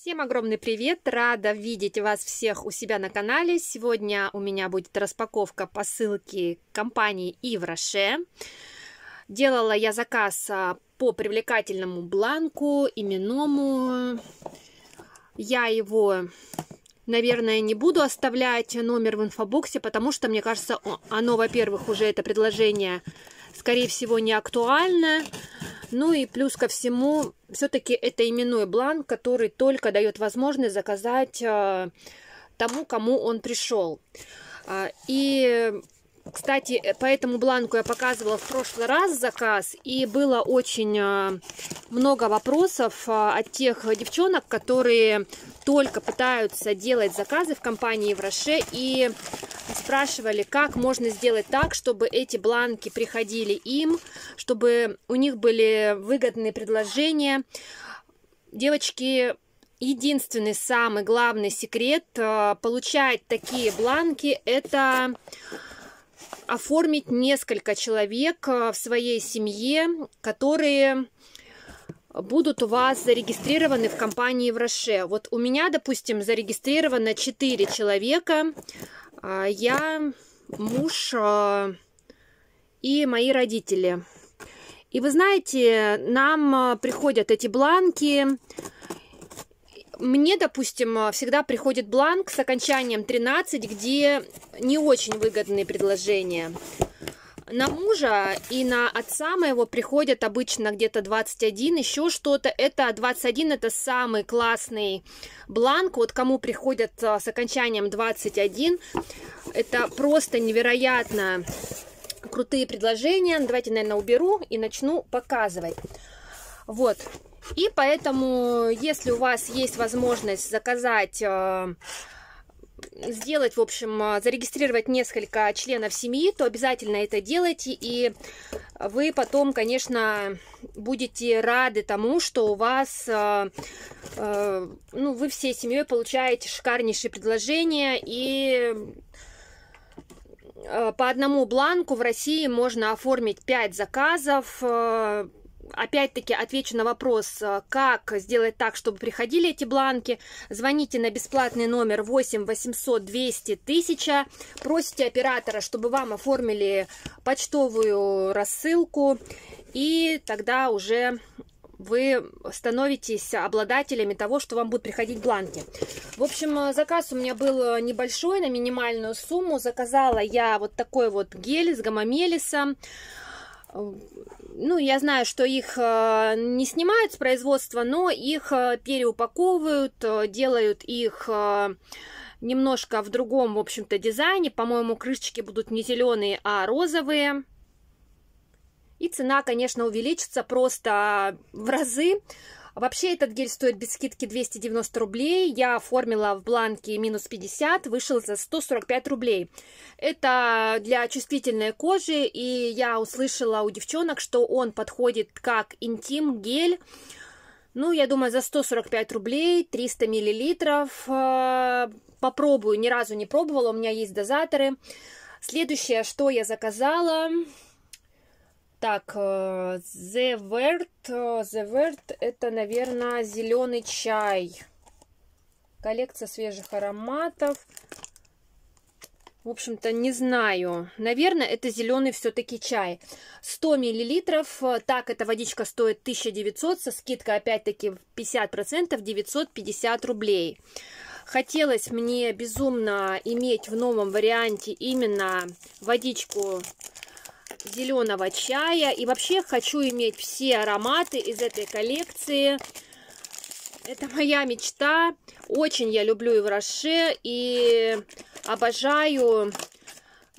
Всем огромный привет! Рада видеть вас всех у себя на канале. Сегодня у меня будет распаковка посылки компании Ивраше. Делала я заказ а, по привлекательному бланку, именному. Я его, наверное, не буду оставлять номер в инфобоксе, потому что, мне кажется, оно, во-первых, уже это предложение, скорее всего, не актуально. Ну и плюс ко всему, все-таки это именной бланк, который только дает возможность заказать э, тому, кому он пришел. А, и кстати, э, по этому бланку я показывала в прошлый раз заказ, и было очень э, много вопросов от тех девчонок, которые только пытаются делать заказы в компании Евроше и спрашивали, как можно сделать так, чтобы эти бланки приходили им, чтобы у них были выгодные предложения. Девочки, единственный самый главный секрет э, получать такие бланки – это оформить несколько человек э, в своей семье, которые будут у вас зарегистрированы в компании в Роше. Вот у меня, допустим, зарегистрировано 4 человека а, я, муж а, и мои родители. И вы знаете, нам а, приходят эти бланки. Мне, допустим, всегда приходит бланк с окончанием 13, где не очень выгодные предложения. На мужа и на отца моего приходят обычно где-то 21, еще что-то. Это 21, это самый классный бланк. Вот кому приходят э, с окончанием 21, это просто невероятно крутые предложения. Давайте, наверное, уберу и начну показывать. Вот. И поэтому, если у вас есть возможность заказать э, сделать, в общем, а, зарегистрировать несколько членов семьи, то обязательно это делайте, и вы потом, конечно, будете рады тому, что у вас, э, э, ну, вы всей семьей получаете шикарнейшие предложения, и по одному бланку в России можно оформить 5 заказов, опять-таки отвечу на вопрос, э, как сделать так, чтобы приходили эти бланки. Звоните на бесплатный номер 8 800 200 1000. Просите оператора, чтобы вам оформили почтовую рассылку. И тогда уже вы становитесь обладателями того, что вам будут приходить бланки. В общем, э, заказ у меня был э, небольшой, на минимальную сумму. Заказала я вот такой вот гель с гомомелисом ну, я знаю, что их э, не снимают с производства, но их э, переупаковывают, э, делают их немножко в другом, в общем-то, дизайне. По-моему, крышечки будут не зеленые, а розовые. И цена, конечно, увеличится просто в разы. Вообще этот гель стоит без скидки 290 рублей. Я оформила в бланке минус 50, вышел за 145 рублей. Это для чувствительной кожи, и я услышала у девчонок, что он подходит как интим-гель. Ну, я думаю, за 145 рублей, 300 миллилитров. Э, попробую, ни разу не пробовала, у меня есть дозаторы. Следующее, что я заказала, так, э, The Vert. Э, The Vert это, наверное, зеленый чай. Коллекция свежих ароматов. В общем-то, не знаю. Наверное, это зеленый все-таки чай. 100 миллилитров. Э, так, эта водичка стоит 1900. Со скидкой, опять-таки, 50%, 950 рублей. Хотелось мне безумно иметь в новом варианте именно водичку зеленого чая. И вообще хочу иметь все ароматы из этой коллекции. Это моя мечта. Очень я люблю ивраше и обожаю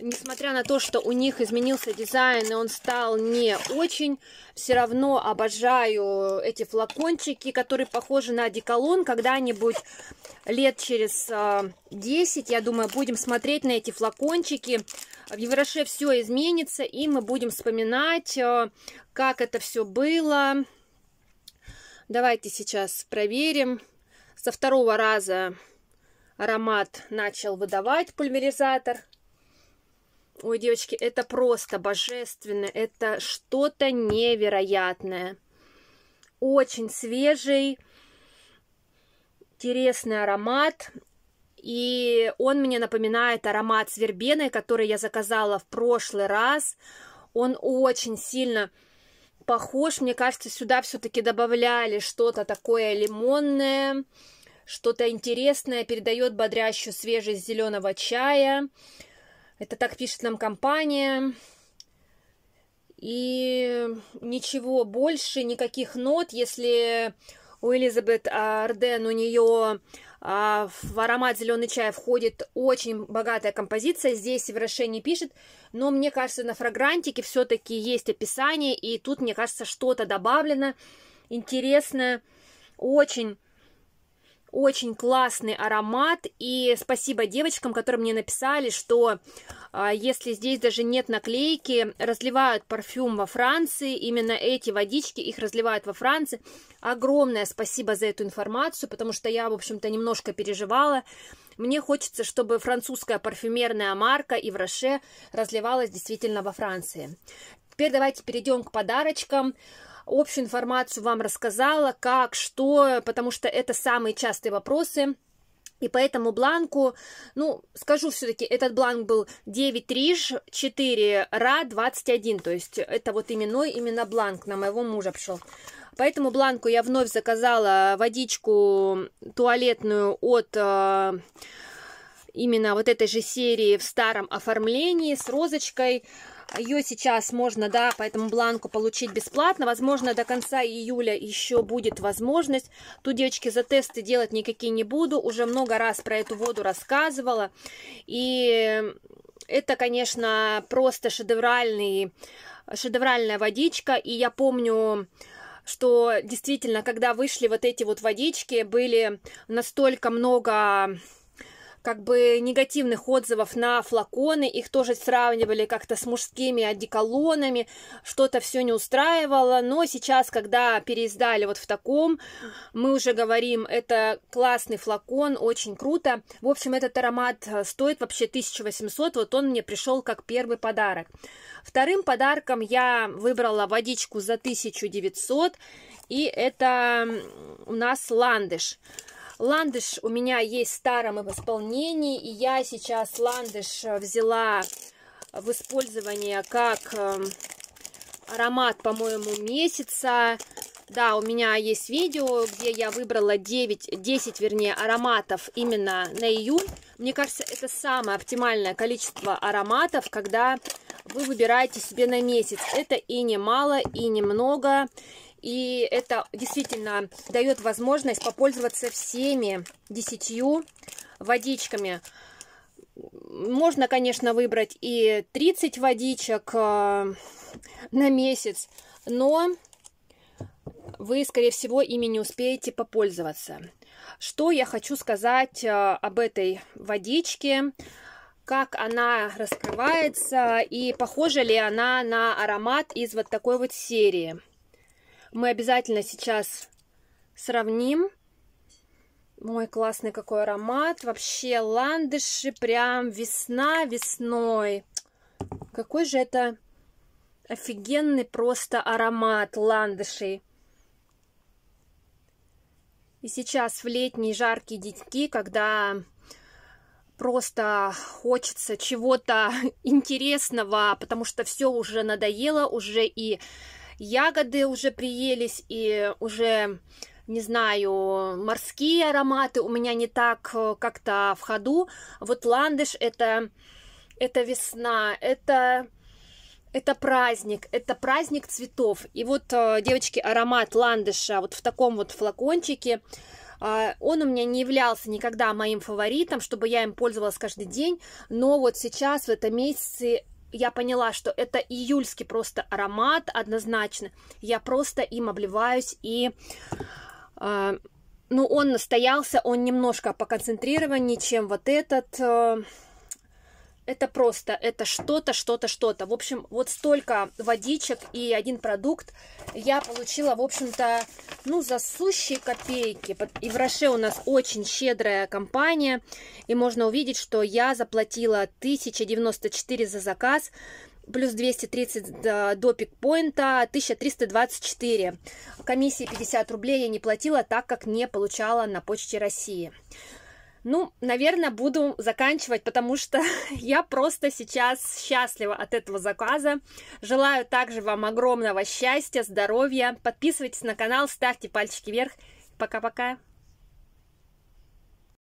несмотря на то, что у них изменился дизайн, и он стал не очень, все равно обожаю эти флакончики, которые похожи на одеколон. Когда-нибудь лет через 10, а, я думаю, будем смотреть на эти флакончики. В Евроше все изменится, и мы будем вспоминать, а, как это все было. Давайте сейчас проверим. Со второго раза аромат начал выдавать пульверизатор. Ой, девочки, это просто божественно, это что-то невероятное. Очень свежий, интересный аромат. И он мне напоминает аромат с вербеной, который я заказала в прошлый раз. Он очень сильно похож. Мне кажется, сюда все-таки добавляли что-то такое лимонное, что-то интересное, передает бодрящую свежесть зеленого чая. Это так пишет нам компания. И ничего больше, никаких нот, если у Элизабет Арден у нее а, в аромат зеленый чай входит очень богатая композиция. Здесь в решении пишет, но мне кажется, на фрагрантике все-таки есть описание, и тут, мне кажется, что-то добавлено интересное. Очень очень классный аромат, и спасибо девочкам, которые мне написали, что а, если здесь даже нет наклейки, разливают парфюм во Франции, именно эти водички, их разливают во Франции. Огромное спасибо за эту информацию, потому что я, в общем-то, немножко переживала. Мне хочется, чтобы французская парфюмерная марка Роше разливалась действительно во Франции. Теперь давайте перейдем к подарочкам общую информацию вам рассказала, как, что, потому что это самые частые вопросы. И по этому бланку, ну, скажу все-таки, этот бланк был 9 триж, 4 ра, 21. То есть это вот именной именно бланк на моего мужа пришел. По этому бланку я вновь заказала водичку туалетную от э, именно вот этой же серии в старом оформлении с розочкой. Ее сейчас можно, да, по этому бланку получить бесплатно. Возможно, до конца июля еще будет возможность. Тут, девочки, за тесты делать никакие не буду. Уже много раз про эту воду рассказывала. И это, конечно, просто шедевральный, шедевральная водичка. И я помню что действительно, когда вышли вот эти вот водички, были настолько много как бы негативных отзывов на флаконы, их тоже сравнивали как-то с мужскими одеколонами, что-то все не устраивало, но сейчас, когда переиздали вот в таком, мы уже говорим, это классный флакон, очень круто. В общем, этот аромат э, стоит вообще 1800, вот он мне пришел как первый подарок. Вторым подарком я выбрала водичку за 1900, и это у нас ландыш. Ландыш у меня есть в старом исполнении, и я сейчас ландыш э, взяла в использование как эм, аромат, по-моему, месяца. Да, у меня есть видео, где я выбрала 9, 10, вернее, ароматов именно на июнь. Мне кажется, это самое оптимальное количество ароматов, когда вы выбираете себе на месяц. Это и немало, и немного. много и это действительно дает возможность попользоваться всеми десятью водичками. Можно, конечно, выбрать и 30 водичек э, на месяц, но вы, скорее всего, ими не успеете попользоваться. Что я хочу сказать э, об этой водичке, как она раскрывается и похожа ли она на аромат из вот такой вот серии. Мы обязательно сейчас сравним. Мой классный какой аромат. Вообще ландыши прям весна весной. Какой же это офигенный просто аромат ландышей. И сейчас в летние жаркие деньки, когда просто хочется чего-то интересного, потому что все уже надоело, уже и ягоды уже приелись и уже не знаю, морские ароматы у меня не так э, как-то в ходу. Вот ландыш это, это весна, это, это праздник, это праздник цветов. И вот, э, девочки, аромат ландыша вот в таком вот флакончике, а, он у меня не являлся никогда моим фаворитом, чтобы я им пользовалась каждый день, но вот сейчас, в этом месяце, я поняла, что это июльский просто аромат, однозначно. Я просто им обливаюсь, и... Э, ну, он настоялся, он немножко поконцентрированнее, чем вот этот... Э, это просто, это что-то, что-то, что-то. В общем, вот столько водичек и один продукт я получила, в общем-то, ну, за сущие копейки. И в Роше у нас очень щедрая компания, и можно увидеть, что я заплатила 1094 за заказ, плюс 230 до, до пикпоинта, 1324. Комиссии 50 рублей я не платила, так как не получала на Почте России. Ну, наверное, буду заканчивать, потому что я просто сейчас счастлива от этого заказа. Желаю также вам огромного счастья, здоровья. Подписывайтесь на канал, ставьте пальчики вверх. Пока-пока.